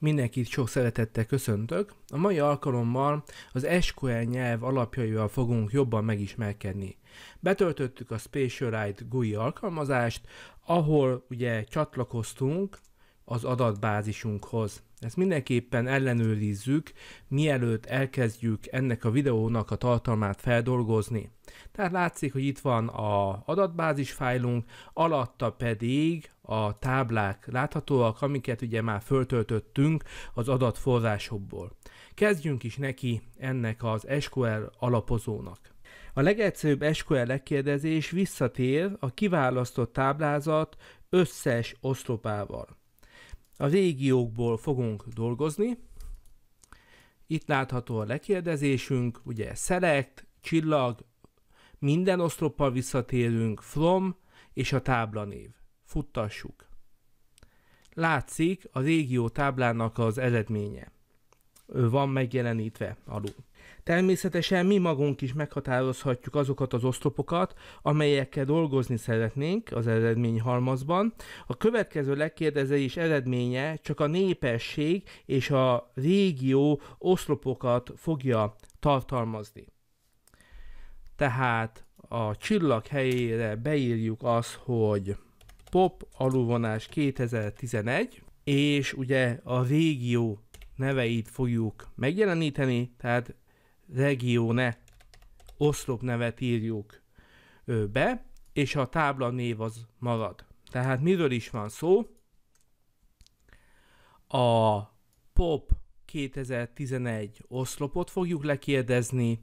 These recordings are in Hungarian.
Mindenkit sok szeretettel köszöntök. A mai alkalommal az SQL nyelv alapjaival fogunk jobban megismerkedni. Betöltöttük a SpatialRite GUI alkalmazást, ahol ugye csatlakoztunk az adatbázisunkhoz. Ezt mindenképpen ellenőrizzük, mielőtt elkezdjük ennek a videónak a tartalmát feldolgozni. Tehát látszik, hogy itt van a adatbázis fájlunk, alatta pedig a táblák láthatóak, amiket ugye már föltöltöttünk az adatforrásokból. Kezdjünk is neki ennek az SQL alapozónak. A legegyszerűbb SQL lekérdezés visszatér a kiválasztott táblázat összes oszlopával. A régiókból fogunk dolgozni. Itt látható a lekérdezésünk, ugye select, csillag, minden oszloppal visszatérünk, from és a táblanév. Futtassuk. Látszik a régió táblának az eredménye. Ő van megjelenítve alul. Természetesen mi magunk is meghatározhatjuk azokat az oszlopokat, amelyekkel dolgozni szeretnénk az eredményhalmazban. A következő lekérdezés eredménye csak a népesség és a régió oszlopokat fogja tartalmazni. Tehát a csillag helyére beírjuk azt, hogy pop alulvonás 2011, és ugye a régió neveit fogjuk megjeleníteni, tehát regione oszlopnevet írjuk be, és a tábla név az marad. Tehát miről is van szó? A POP 2011 oszlopot fogjuk lekérdezni,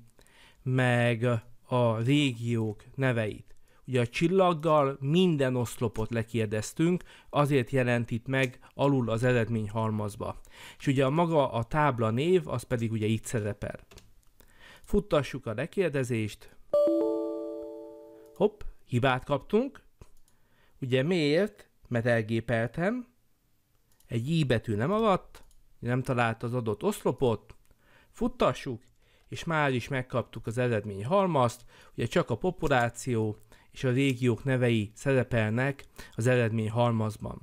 meg a régiók neveit. Ugye a csillaggal minden oszlopot lekérdeztünk, azért jelent itt meg alul az eredmény halmazba. És ugye a maga a tábla név, az pedig ugye itt szerepel futtassuk a lekérdezést. Hopp, hibát kaptunk. Ugye miért? Mert elgépeltem. Egy i betű nem alatt, nem talált az adott oszlopot. Futtassuk, és már is megkaptuk az eredmény halmazt, ugye csak a populáció és a régiók nevei szerepelnek az eredmény halmazban.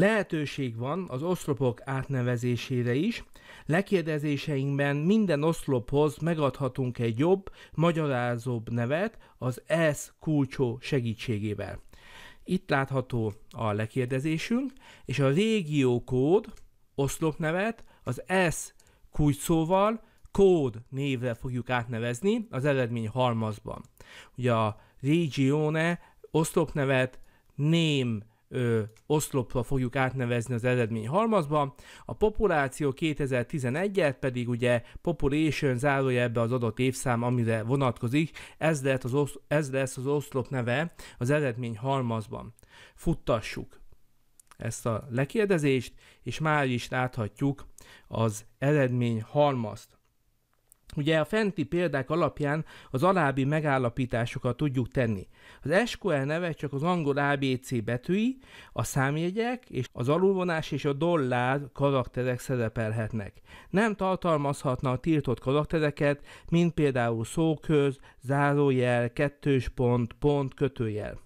Lehetőség van az oszlopok átnevezésére is. Lekérdezéseinkben minden oszlophoz megadhatunk egy jobb, magyarázóbb nevet az S kulcsó segítségével. Itt látható a lekérdezésünk, és a régiókód oszlopnevet az S kulcsóval kód névre fogjuk átnevezni az eredmény halmazban. Ugye a regione oszlopnevet name ö, oszlopra fogjuk átnevezni az eredmény halmazba. A populáció 2011-et pedig ugye population zárója ebbe az adott évszám, amire vonatkozik, ez, lehet az osz, ez lesz az oszlop neve az eredmény halmazban. Futtassuk ezt a lekérdezést, és már is láthatjuk az eredmény halmazt. Ugye a fenti példák alapján az alábbi megállapításokat tudjuk tenni. Az SQL neve csak az angol ABC betűi, a számjegyek és az alulvonás és a dollár karakterek szerepelhetnek. Nem tartalmazhatna a tiltott karaktereket, mint például szóköz, zárójel, kettős pont, pont, kötőjel.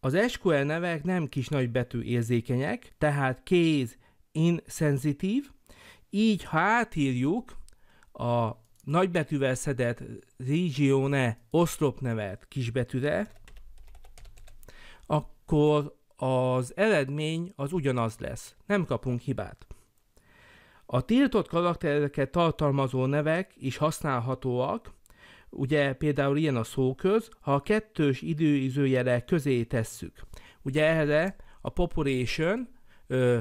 Az SQL nevek nem kis nagy betű érzékenyek, tehát kéz insensitív, így ha átírjuk a nagybetűvel szedett regione nevet kisbetűre, akkor az eredmény az ugyanaz lesz. Nem kapunk hibát. A tiltott karaktereket tartalmazó nevek is használhatóak, ugye például ilyen a szóköz, ha a kettős időizőjele közé tesszük. Ugye erre a population ö,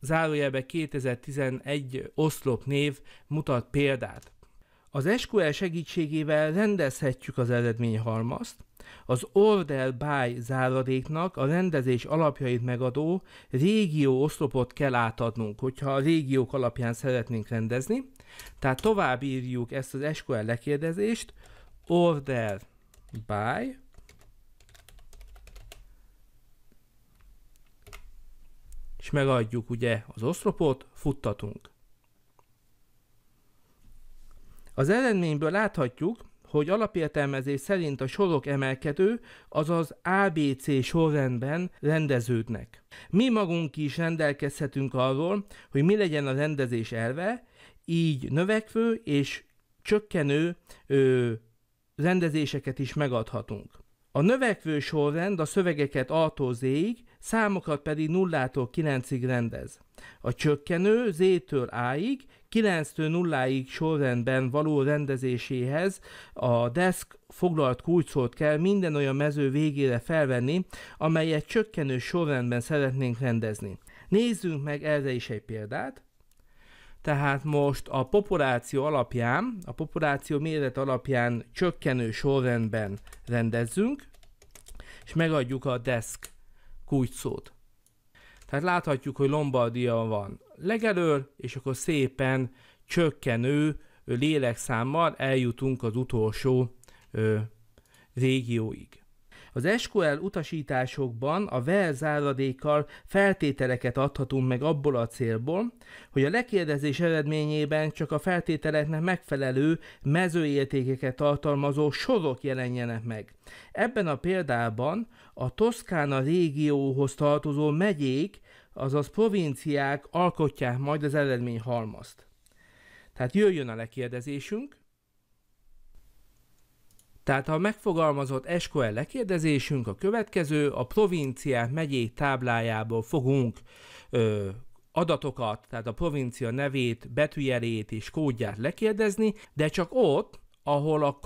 zárójelbe 2011 oszlop név mutat példát. Az SQL segítségével rendezhetjük az eredményhalmazt, az order by záradéknak a rendezés alapjait megadó régió oszlopot kell átadnunk, hogyha a régiók alapján szeretnénk rendezni. Tehát tovább írjuk ezt az SQL lekérdezést, order by és megadjuk ugye az oszlopot, futtatunk. Az eredményből láthatjuk, hogy alapértelmezés szerint a sorok emelkedő, azaz ABC sorrendben rendeződnek. Mi magunk is rendelkezhetünk arról, hogy mi legyen a rendezés elve, így növekvő és csökkenő ö, rendezéseket is megadhatunk. A növekvő sorrend a szövegeket A-tól Z-ig, számokat pedig 0-tól 9-ig rendez. A csökkenő Z-től A-ig 9-től 0-ig sorrendben való rendezéséhez a desk foglalt kulcsot kell minden olyan mező végére felvenni, amelyet csökkenő sorrendben szeretnénk rendezni. Nézzünk meg erre is egy példát. Tehát most a populáció alapján, a populáció méret alapján csökkenő sorrendben rendezzünk, és megadjuk a desk kulcsot. Tehát láthatjuk, hogy Lombardia van legelől, és akkor szépen csökkenő lélekszámmal eljutunk az utolsó ö, régióig. Az SQL utasításokban a vel záradékkal feltételeket adhatunk meg abból a célból, hogy a lekérdezés eredményében csak a feltételeknek megfelelő mezőértékeket tartalmazó sorok jelenjenek meg. Ebben a példában a Toszkána régióhoz tartozó megyék azaz provinciák alkotják majd az eredmény halmazt. Tehát jöjjön a lekérdezésünk, tehát a megfogalmazott SQL lekérdezésünk a következő, a provinciák megyék táblájából fogunk ö, adatokat, tehát a provincia nevét, betűjelét és kódját lekérdezni, de csak ott, ahol a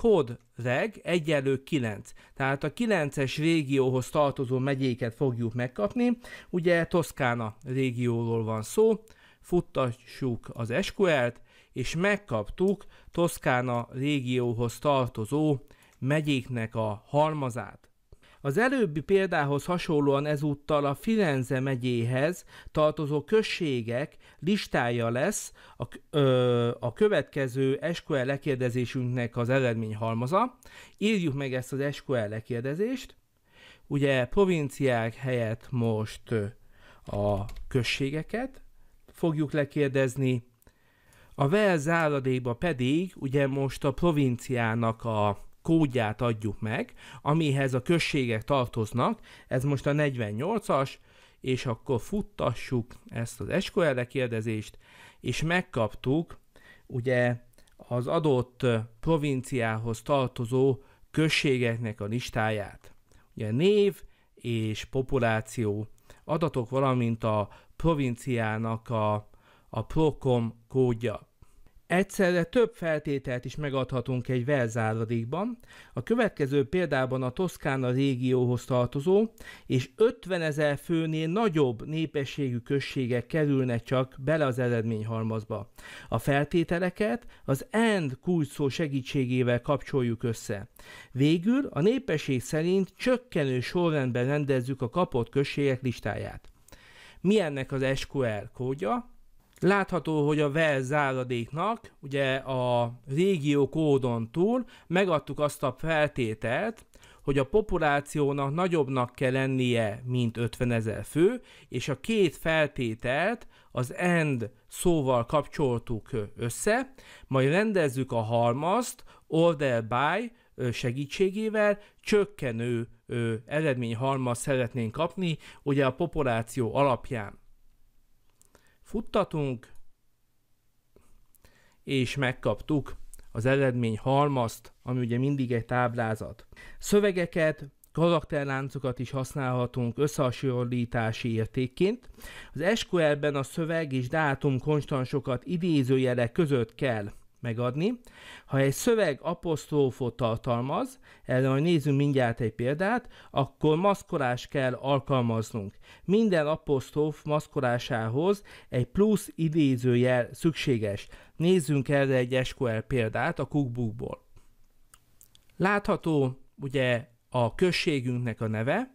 reg egyenlő 9. Tehát a 9-es régióhoz tartozó megyéket fogjuk megkapni. Ugye Toszkána régióról van szó, futtassuk az SQL-t, és megkaptuk Toszkána régióhoz tartozó megyéknek a halmazát. Az előbbi példához hasonlóan ezúttal a Firenze megyéhez tartozó községek listája lesz a, ö, a következő SQL lekérdezésünknek az eredményhalmaza. Írjuk meg ezt az SQL lekérdezést. Ugye provinciák helyett most a községeket fogjuk lekérdezni, a vel záradékba pedig ugye most a provinciának a kódját adjuk meg, amihez a községek tartoznak, ez most a 48-as, és akkor futtassuk ezt az SQL kérdezést, és megkaptuk ugye az adott provinciához tartozó községeknek a listáját. Ugye név és populáció adatok, valamint a provinciának a, a Procom kódja. Egyszerre több feltételt is megadhatunk egy verzáradékban. A következő példában a Toszkána régióhoz tartozó és 50 ezer főnél nagyobb népességű községek kerülnek csak bele az eredményhalmazba. A feltételeket az end kulcsszó segítségével kapcsoljuk össze. Végül a népesség szerint csökkenő sorrendben rendezzük a kapott községek listáját. Milyennek az SQL kódja? Látható, hogy a vel záradéknak ugye a régió kódon túl megadtuk azt a feltételt, hogy a populációnak nagyobbnak kell lennie, mint 50 ezer fő, és a két feltételt az end szóval kapcsoltuk össze, majd rendezzük a halmazt order by segítségével csökkenő eredményhalmaz szeretnénk kapni, ugye a populáció alapján futtatunk, és megkaptuk az eredmény halmazt, ami ugye mindig egy táblázat. Szövegeket, karakterláncokat is használhatunk összehasonlítási értékként. Az SQL-ben a szöveg és dátum konstansokat idézőjelek között kell megadni. Ha egy szöveg apostrófot tartalmaz, erre majd nézzünk mindjárt egy példát, akkor maszkolás kell alkalmaznunk. Minden apostróf maszkolásához egy plusz idézőjel szükséges. Nézzünk erre egy SQL példát a cookbookból. Látható ugye a községünknek a neve,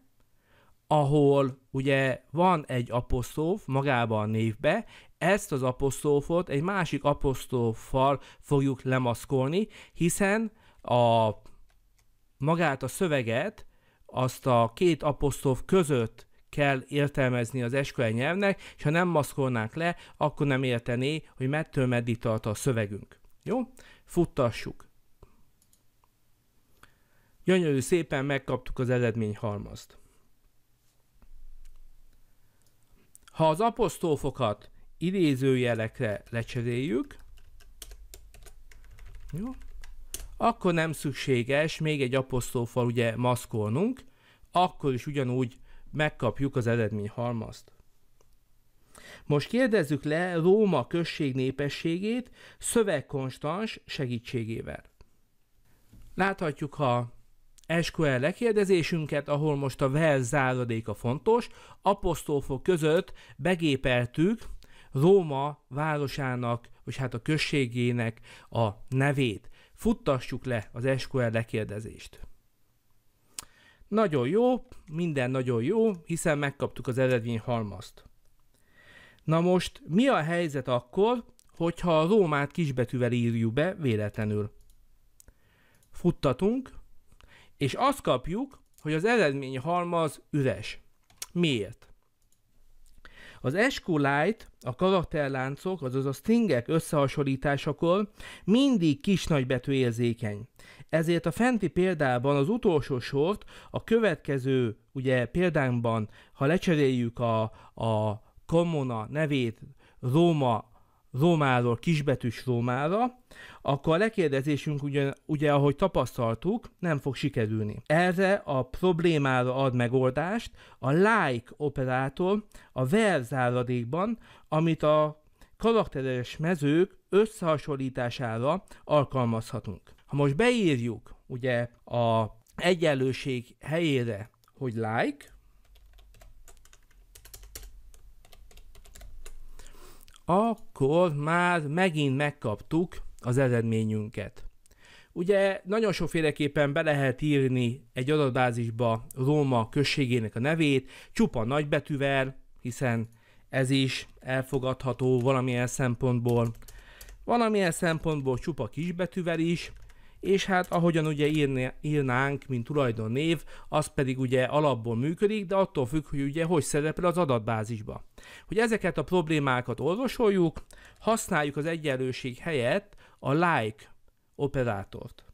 ahol ugye van egy apostóf magában a névbe, ezt az apostófot egy másik apostófal fogjuk lemaszkolni, hiszen a magát a szöveget azt a két apostóf között kell értelmezni az SQL nyelvnek, és ha nem maszkolnánk le, akkor nem értené, hogy mettől meddig tart a szövegünk. Jó? Futtassuk. Gyönyörű szépen megkaptuk az eredmény halmazt. Ha az apostófokat idézőjelekre lecseréljük, jó, akkor nem szükséges még egy apostófal, ugye maszkolnunk, akkor is ugyanúgy megkapjuk az eredmény halmazt. Most kérdezzük le Róma község népességét szövegkonstans segítségével. Láthatjuk a SQL lekérdezésünket, ahol most a vel záradéka fontos, apostófok között begépeltük Róma városának, vagy hát a községének a nevét. Futtassuk le az SQL lekérdezést. Nagyon jó, minden nagyon jó, hiszen megkaptuk az eredmény halmazt. Na most mi a helyzet akkor, hogyha a Rómát kisbetűvel írjuk be véletlenül? Futtatunk, és azt kapjuk, hogy az eredmény halmaz üres. Miért? Az SQLite, a karakterláncok, azaz a stringek összehasonlításakor mindig nagybetű érzékeny. Ezért a fenti példában az utolsó sort a következő ugye példánkban, ha lecseréljük a, a Komona nevét Róma Rómáról kisbetűs Rómára, akkor a lekérdezésünk ugye, ugye, ahogy tapasztaltuk, nem fog sikerülni. Erre a problémára ad megoldást a like operátor a verzáradékban, amit a karakteres mezők összehasonlítására alkalmazhatunk. Ha most beírjuk ugye a egyenlőség helyére, hogy like, akkor már megint megkaptuk az eredményünket. Ugye nagyon sokféleképpen be lehet írni egy adatbázisba Róma községének a nevét, csupa nagybetűvel, hiszen ez is elfogadható valamilyen szempontból, valamilyen szempontból csupa kisbetűvel is, és hát ahogyan ugye írni, írnánk, mint tulajdonnév, az pedig ugye alapból működik, de attól függ, hogy ugye hogy szerepel az adatbázisba. Hogy ezeket a problémákat orvosoljuk, használjuk az egyenlőség helyett a like operátort.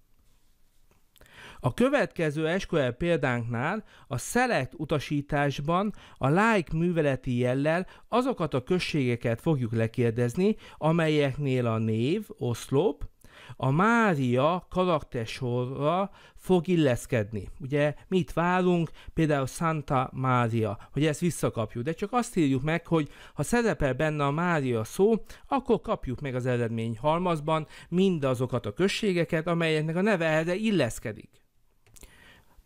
A következő SQL példánknál a select utasításban a like műveleti jellel azokat a községeket fogjuk lekérdezni, amelyeknél a név, oszlop, a Mária karaktersorra fog illeszkedni. Ugye mit várunk? Például Santa Mária, hogy ezt visszakapjuk. De csak azt írjuk meg, hogy ha szerepel benne a Mária szó, akkor kapjuk meg az eredmény halmazban mindazokat a községeket, amelyeknek a neve erre illeszkedik.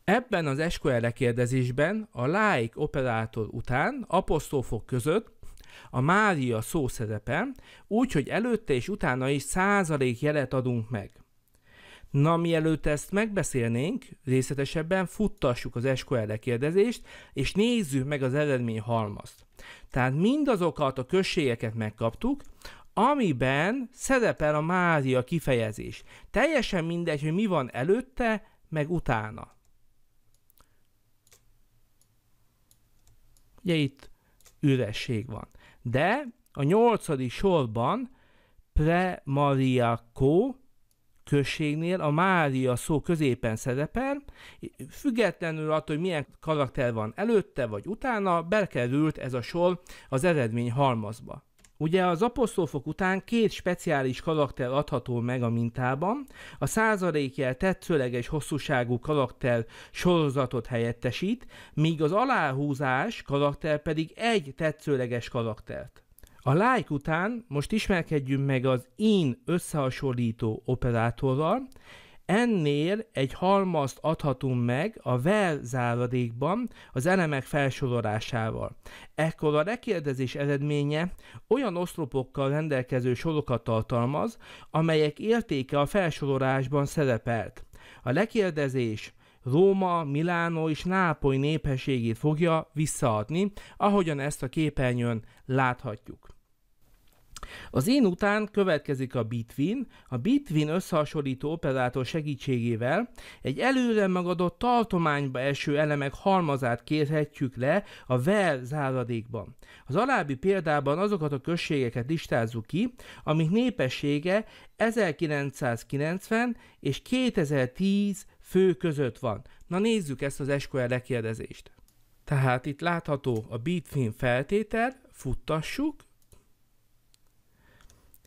Ebben az SQL kérdezésben a like operátor után apostrofok között a Mária szó szerepe, úgy, hogy előtte és utána is százalék jelet adunk meg. Na, mielőtt ezt megbeszélnénk, részletesebben futtassuk az SQL kérdezést, és nézzük meg az eredmény halmazt. Tehát mindazokat a községeket megkaptuk, amiben szerepel a Mária kifejezés. Teljesen mindegy, hogy mi van előtte, meg utána. Ugye itt üresség van de a nyolcadik sorban pre Maria Co községnél a Mária szó középen szerepel, függetlenül attól, hogy milyen karakter van előtte vagy utána, bekerült ez a sor az eredmény halmazba. Ugye az apostolfok után két speciális karakter adható meg a mintában, a százalékjel tetszőleges hosszúságú karakter sorozatot helyettesít, míg az aláhúzás karakter pedig egy tetszőleges karaktert. A like után most ismerkedjünk meg az in összehasonlító operátorral, Ennél egy halmazt adhatunk meg a vel záradékban az elemek felsorolásával. Ekkor a lekérdezés eredménye olyan oszlopokkal rendelkező sorokat tartalmaz, amelyek értéke a felsorolásban szerepelt. A lekérdezés Róma, Milánó és Nápoly népességét fogja visszaadni, ahogyan ezt a képernyőn láthatjuk. Az én után következik a Bitwin. A Bitwin összehasonlító operátor segítségével egy előre megadott tartományba eső elemek halmazát kérhetjük le a ver záradékban. Az alábbi példában azokat a községeket listázzuk ki, amik népessége 1990 és 2010 fő között van. Na nézzük ezt az SQL lekérdezést. Tehát itt látható a Bitwin feltétel, futtassuk,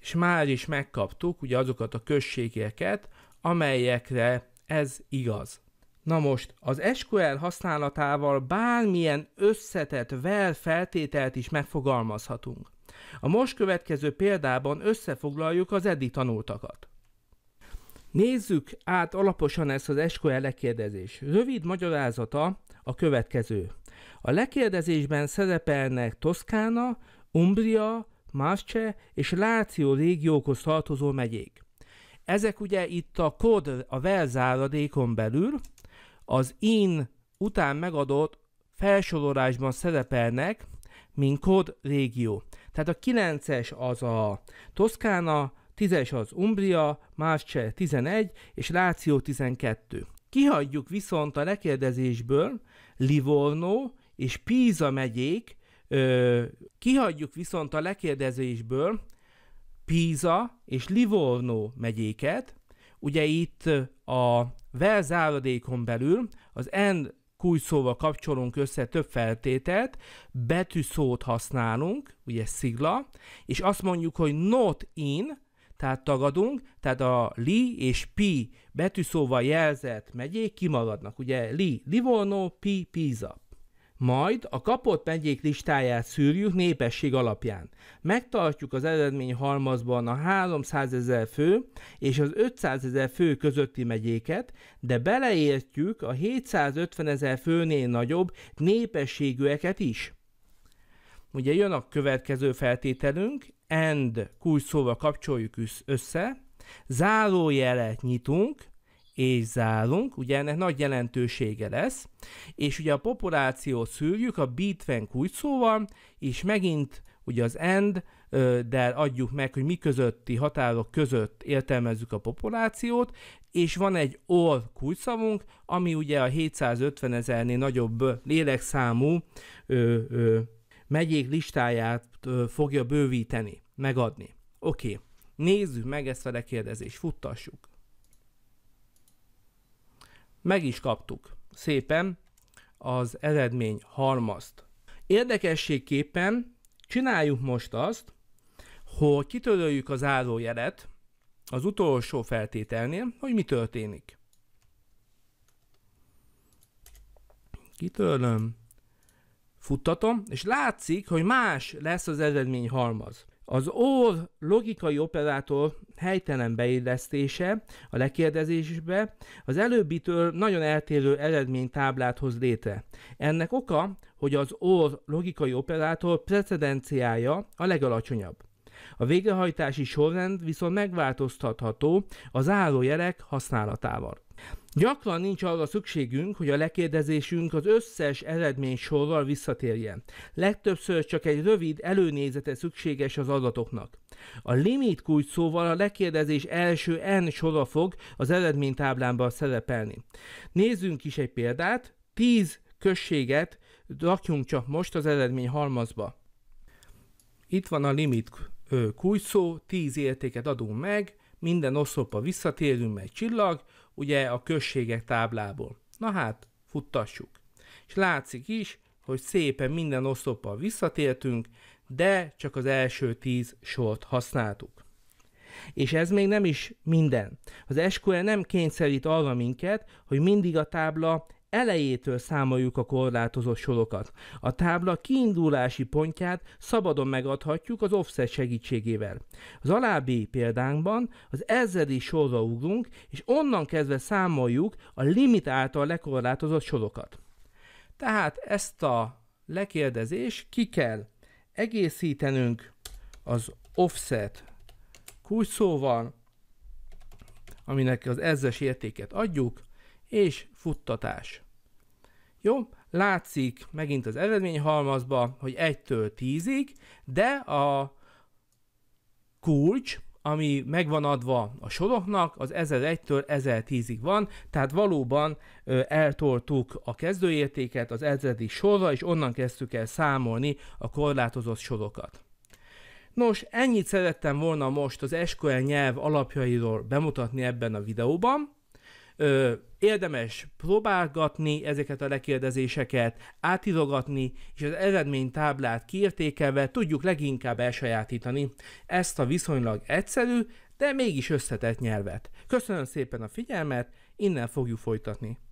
és már is megkaptuk ugye azokat a községeket, amelyekre ez igaz. Na most, az SQL használatával bármilyen összetett vel feltételt is megfogalmazhatunk. A most következő példában összefoglaljuk az eddig tanultakat. Nézzük át alaposan ezt az SQL lekérdezés. Rövid magyarázata a következő. A lekérdezésben szerepelnek Toszkána, Umbria, Masce és Láció régiókhoz tartozó megyék. Ezek ugye itt a kod, a velzáradékon belül az in után megadott felsorolásban szerepelnek, mint kod régió. Tehát a 9-es az a Toszkána, 10-es az Umbria, másce 11 és Láció 12. Kihagyjuk viszont a lekérdezésből Livorno és Píza megyék, Ö, kihagyjuk viszont a lekérdezésből Píza és Livorno megyéket, ugye itt a verzáradékon belül az N kújszóval kapcsolunk össze több feltételt, betűszót használunk, ugye szigla, és azt mondjuk, hogy not in, tehát tagadunk, tehát a li és pi betűszóval jelzett megyék kimaradnak. Ugye li, Livorno, pi, Píza. Majd a kapott megyék listáját szűrjük népesség alapján. Megtartjuk az eredmény halmazban a 300 ezer fő és az 500 ezer fő közötti megyéket, de beleértjük a 750 ezer főnél nagyobb népességűeket is. Ugye jön a következő feltételünk, and kulcsszóval kapcsoljuk össze, zárójelet nyitunk, és zálunk, ugye ennek nagy jelentősége lesz, és ugye a populációt szűrjük a bitven kulcsszóval, és megint ugye az end, de adjuk meg, hogy mi közötti határok között értelmezzük a populációt, és van egy or kulcsszavunk, ami ugye a 750 ezernél nagyobb lélekszámú ö, ö, megyék listáját ö, fogja bővíteni, megadni. Oké, okay. nézzük meg ezt a lekérdezést, futtassuk. Meg is kaptuk szépen az eredmény harmaszt. Érdekességképpen csináljuk most azt, hogy kitöröljük az árójelet az utolsó feltételnél, hogy mi történik. Kitörlöm, futtatom, és látszik, hogy más lesz az eredmény halmaz. Az OR logikai operátor helytelen beillesztése a lekérdezésbe az előbbitől nagyon eltérő eredménytáblát hoz létre. Ennek oka, hogy az OR logikai operátor precedenciája a legalacsonyabb. A végrehajtási sorrend viszont megváltoztatható az zárójelek használatával. Gyakran nincs arra szükségünk, hogy a lekérdezésünk az összes eredmény sorral visszatérjen. Legtöbbször csak egy rövid előnézete szükséges az adatoknak. A limit kulcs szóval a lekérdezés első N sora fog az eredménytáblámban szerepelni. Nézzünk is egy példát, 10 községet rakjunk csak most az eredmény halmazba. Itt van a limit kulcs szó, 10 értéket adunk meg, minden oszlopba visszatérünk, meg csillag, ugye a községek táblából. Na hát, futtassuk. És látszik is, hogy szépen minden oszloppal visszatértünk, de csak az első tíz sort használtuk. És ez még nem is minden. Az SQL nem kényszerít arra minket, hogy mindig a tábla elejétől számoljuk a korlátozott sorokat. A tábla kiindulási pontját szabadon megadhatjuk az offset segítségével. Az alábbi példánkban az ezredi sorra ugrunk, és onnan kezdve számoljuk a limit által lekorlátozott sorokat. Tehát ezt a lekérdezést ki kell egészítenünk az offset kulcsszóval, aminek az ezres értéket adjuk, és futtatás. Jó, látszik megint az eredményhalmazba, hogy 1-től 10-ig, de a kulcs, ami megvan adva a soroknak, az 1001-től 1010-ig van, tehát valóban ö, eltoltuk a kezdőértéket az 1000 sorra, és onnan kezdtük el számolni a korlátozott sorokat. Nos, ennyit szerettem volna most az SQL nyelv alapjairól bemutatni ebben a videóban. Ö, érdemes próbálgatni ezeket a lekérdezéseket, átirogatni, és az eredménytáblát kiértékelve tudjuk leginkább elsajátítani ezt a viszonylag egyszerű, de mégis összetett nyelvet. Köszönöm szépen a figyelmet, innen fogjuk folytatni.